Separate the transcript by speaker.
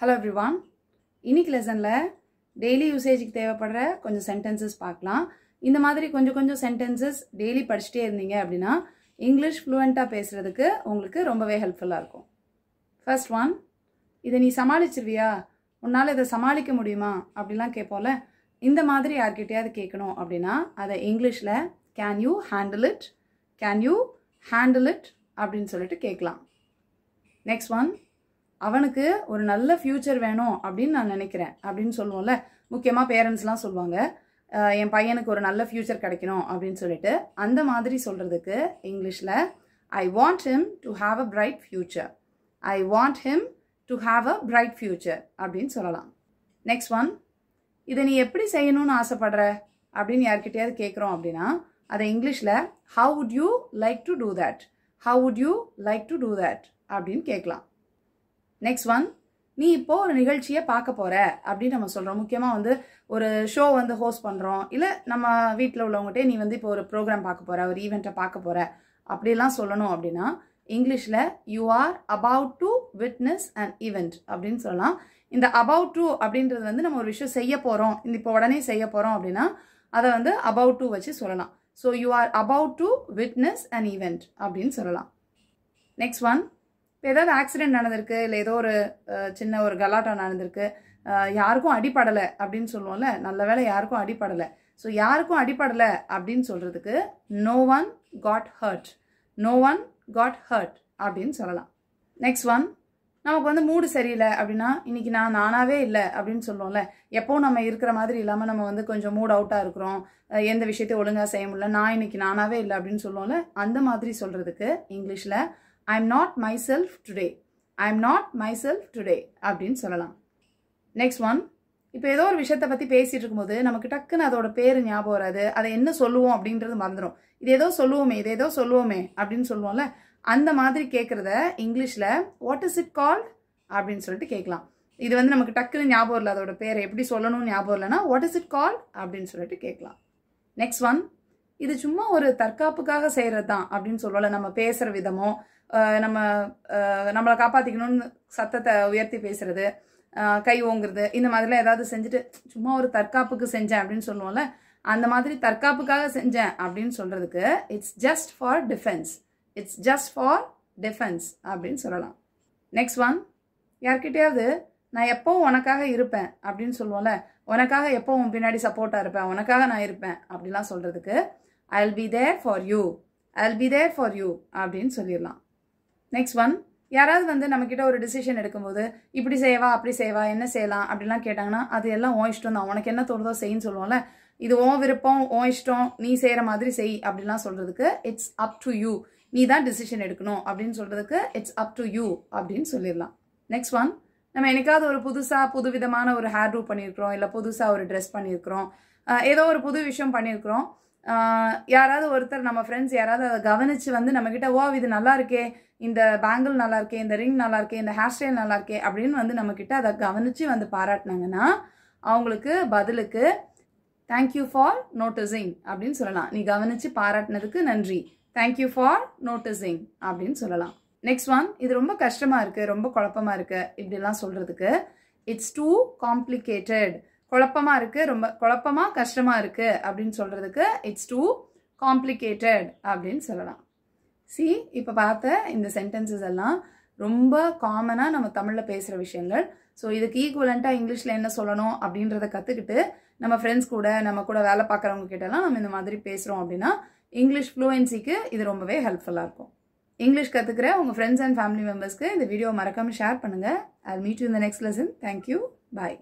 Speaker 1: hello everyone இன்னைக்கு லெசனில் daily யூசேஜுக்கு தேவைப்படுற கொஞ்சம் சென்டென்சஸ் பார்க்கலாம் இந்த மாதிரி கொஞ்சம் கொஞ்சம் சென்டென்சஸ் டெய்லி படிச்சுட்டே இருந்தீங்க அப்படின்னா இங்கிலீஷ் ஃப்ளூவெண்ட்டாக பேசுகிறதுக்கு உங்களுக்கு ரொம்பவே ஹெல்ப்ஃபுல்லாக இருக்கும் ஃபர்ஸ்ட் ஒன் இதை நீ சமாளிச்சிருவியா உன்னால் இதை சமாளிக்க முடியுமா அப்படிலாம் கேட்போம்ல இந்த மாதிரி யார்கிட்டயாவது கேட்கணும் அப்படின்னா அதை இங்கிலீஷில் can you handle it can you handle it அப்படின்னு சொல்லிட்டு கேட்கலாம் நெக்ஸ்ட் ஒன் அவனுக்கு ஒரு நல்ல ஃப்யூச்சர் வேணும் அப்படின்னு நான் நினைக்கிறேன் அப்படின்னு சொல்லுவோம்ல முக்கியமாக பேரண்ட்ஸ்லாம் சொல்லுவாங்க என் பையனுக்கு ஒரு நல்ல ஃப்யூச்சர் கிடைக்கணும் அப்படின்னு சொல்லிட்டு அந்த மாதிரி சொல்கிறதுக்கு இங்கிலீஷில் I want him to have a bright future I want him to have a bright future அப்படின்னு சொல்லலாம் நெக்ஸ்ட் ஒன் இதை நீ எப்படி செய்யணும்னு ஆசைப்படுற அப்படின்னு யார்கிட்டயாவது கேட்குறோம் அப்படின்னா அதை இங்கிலீஷில் how would you like to do that how would you like to do that அப்படின்னு கேட்கலாம் நெக்ஸ்ட் ஒன் நீ இப்போ ஒரு நிகழ்ச்சியை பார்க்க போற அப்படின்னு நம்ம சொல்றோம் முக்கியமா வந்து ஒரு ஷோ வந்து ஹோஸ்ட் பண்றோம் இல்ல நம்ம வீட்டில் உள்ளவங்ககிட்டே நீ வந்து இப்போ ஒரு ப்ரோக்ராம் பார்க்க போற ஒரு ஈவெண்ட்டை பார்க்க போற அப்படிலாம் சொல்லணும் அப்படின்னா இங்கிலீஷில் you are about to witness an event அப்படின்னு சொல்லலாம் இந்த அபவுட் டு அப்படின்றது வந்து நம்ம ஒரு விஷயம் செய்ய போகிறோம் இந்த இப்போ உடனே செய்ய போகிறோம் அப்படின்னா அதை வந்து அபவுட் டு வச்சு சொல்லலாம் so you are about to witness an event அப்படின்னு சொல்லலாம் நெக்ஸ்ட் ஒன் இப்போ ஏதாவது ஆக்சிடெண்ட் நடந்திருக்கு இல்லை ஏதோ ஒரு சின்ன ஒரு கலாட்டம் நடந்திருக்கு யாருக்கும் அடிப்படலை அப்படின்னு சொல்லுவோம்ல நல்ல வேலை யாருக்கும் அடிப்படலை ஸோ யாருக்கும் அடிப்படலை அப்படின்னு சொல்கிறதுக்கு no one got hurt no one got hurt அப்படின்னு சொல்லலாம் நெக்ஸ்ட் ஒன் நமக்கு வந்து மூடு சரியில்லை அப்படின்னா இன்னைக்கு நான் நானாவே இல்லை அப்படின்னு சொல்லுவோம்ல எப்போவும் நம்ம இருக்கிற மாதிரி இல்லாமல் நம்ம வந்து கொஞ்சம் மூட் அவுட்டாக இருக்கிறோம் எந்த விஷயத்தையும் ஒழுங்காக செய்ய முடியல நான் இன்னைக்கு நானாவே இல்லை அப்படின்னு சொல்லுவோம்ல அந்த மாதிரி சொல்கிறதுக்கு இங்கிலீஷில் I am not myself today I am not myself today அப்படின்னு சொல்லலாம் நெக்ஸ்ட் ஒன் இப்போ ஏதோ ஒரு விஷயத்தை பற்றி பேசிகிட்டு இருக்கும்போது நமக்கு டக்குன்னு அதோட பேர் ஞாபகம் வராது அதை என்ன சொல்லுவோம் அப்படின்றது மறந்துடும் இது ஏதோ சொல்லுவோமே இது ஏதோ சொல்லுவோமே அப்படின்னு சொல்லுவோம்ல அந்த மாதிரி கேட்குறத இங்கிலீஷில் வாட் இஸ் இட் கால்ட் அப்படின்னு சொல்லிட்டு கேட்கலாம் இது வந்து நமக்கு டக்குன்னு ஞாபகம் இல்லை அதோட பேரை எப்படி சொல்லணும்னு ஞாபகம் இல்லைன்னா வாட் இஸ் இட் கால் அப்படின்னு சொல்லிட்டு கேட்கலாம் நெக்ஸ்ட் ஒன் இது சும்மா ஒரு தற்காப்புக்காக செய்கிறது தான் அப்படின்னு சொல்லலை நம்ம பேசுகிற விதமோ நம்ம நம்மளை காப்பாற்றிக்கணும்னு சத்தத்தை உயர்த்தி பேசுறது கை ஓங்குறது இந்த மாதிரிலாம் ஏதாவது செஞ்சுட்டு சும்மா ஒரு தற்காப்புக்கு செஞ்சேன் அப்படின்னு சொல்லுவோம்ல அந்த மாதிரி தற்காப்புக்காக செஞ்சேன் அப்படின்னு சொல்கிறதுக்கு it's just for defence it's just for defence அப்படின்னு சொல்லலாம் நெக்ஸ்ட் ஒன் யார்கிட்டயாவது நான் எப்போவும் உனக்காக இருப்பேன் அப்படின்னு சொல்லுவோம்ல உனக்காக உன் பின்னாடி சப்போர்ட்டாக இருப்பேன் உனக்காக நான் இருப்பேன் அப்படிலாம் சொல்கிறதுக்கு I'll be there for you I'll be there for you அப்படின்னு சொல்லிடலாம் நெக்ஸ்ட் ஒன் யாராவது வந்து நம்மக்கிட்ட ஒரு டிசிஷன் எடுக்கும்போது இப்படி செய்வா அப்படி செய்வா என்ன செய்யலாம் அப்படிலாம் கேட்டாங்கன்னா அது எல்லாம் ஓ இஷ்டம் தான் உனக்கு என்ன தோணுதோ செய்யுன்னு சொல்லுவோம்ல இது ஓ விருப்பம் ஓ இஷ்டம் நீ செய்கிற மாதிரி செய் அப்படிலாம் சொல்கிறதுக்கு இட்ஸ் அப் டு யூ நீ தான் டிசிஷன் எடுக்கணும் அப்படின்னு சொல்கிறதுக்கு இட்ஸ் அப் டு யூ அப்படின்னு சொல்லிடலாம் நெக்ஸ்ட் ஒன் நம்ம என்னைக்காவது ஒரு புதுசாக புது விதமான ஒரு ஹேர் ரூ பண்ணியிருக்கிறோம் இல்லை புதுசாக ஒரு ட்ரெஸ் பண்ணியிருக்கிறோம் ஏதோ ஒரு புது விஷயம் பண்ணியிருக்கிறோம் யாராவது ஒருத்தர் நம்ம ஃப்ரெண்ட்ஸ் யாராவது அதை கவனித்து வந்து நம்மக்கிட்ட ஓ இது நல்லா இருக்கே இந்த பேங்கிள் நல்லா இருக்கே இந்த ரிங் நல்லா இருக்கே இந்த ஹேர் ஸ்டைல் நல்லா இருக்கே அப்படின்னு வந்து நம்மக்கிட்ட அதை கவனித்து வந்து பாராட்டினாங்கன்னா அவங்களுக்கு பதிலுக்கு தேங்க்யூ ஃபார் நோட்டிசிங் அப்படின்னு சொல்லலாம் நீ கவனித்து பாராட்டினதுக்கு நன்றி தேங்க்யூ ஃபார் நோட்டிசிங் அப்படின்னு சொல்லலாம் நெக்ஸ்ட் ஒன் இது ரொம்ப கஷ்டமாக இருக்குது ரொம்ப குழப்பமாக இருக்குது இப்படிலாம் சொல்கிறதுக்கு இட்ஸ் டூ காம்ப்ளிகேட்டட் குழப்பமாக இருக்குது ரொம்ப குழப்பமாக கஷ்டமாக இருக்குது அப்படின்னு சொல்கிறதுக்கு இட்ஸ் டூ காம்ப்ளிகேட்டட் அப்படின்னு சொல்லலாம் சி இப்போ பார்த்த இந்த சென்டென்சஸ் எல்லாம் ரொம்ப காமனாக நம்ம தமிழில் பேசுகிற விஷயங்கள் ஸோ இதுக்கு ஈக்குவலண்ட்டாக இங்கிலீஷில் என்ன சொல்லணும் அப்படின்றத கற்றுக்கிட்டு நம்ம ஃப்ரெண்ட்ஸ் கூட நம்ம கூட வேலை பார்க்குறவங்க கிட்டலாம் நம்ம இந்த மாதிரி பேசுகிறோம் அப்படின்னா இங்கிலீஷ் ஃப்ளூயன்சிக்கு இது ரொம்பவே ஹெல்ப்ஃபுல்லாக இருக்கும் இங்கிலீஷ் கற்றுக்கிற உங்கள் ஃப்ரெண்ட்ஸ் அண்ட் ஃபேமிலி மெம்பர்ஸ்க்கு இந்த வீடியோ மறக்காமல் ஷேர் பண்ணுங்கள் அது மீட் யூ இந்த நெக்ஸ்ட் லெசன் தேங்க்யூ பாய்